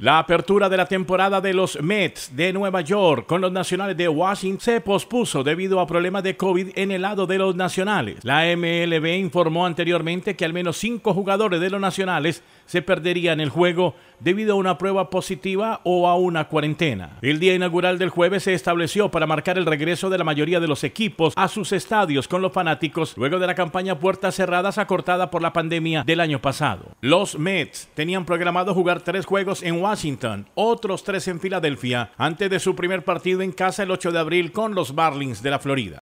La apertura de la temporada de los Mets de Nueva York con los Nacionales de Washington se pospuso debido a problemas de COVID en el lado de los Nacionales. La MLB informó anteriormente que al menos cinco jugadores de los Nacionales se perderían el juego debido a una prueba positiva o a una cuarentena. El día inaugural del jueves se estableció para marcar el regreso de la mayoría de los equipos a sus estadios con los fanáticos luego de la campaña puertas cerradas acortada por la pandemia del año pasado. Los Mets tenían programado jugar tres juegos en Washington Washington, otros tres en Filadelfia, antes de su primer partido en casa el 8 de abril con los Marlins de la Florida.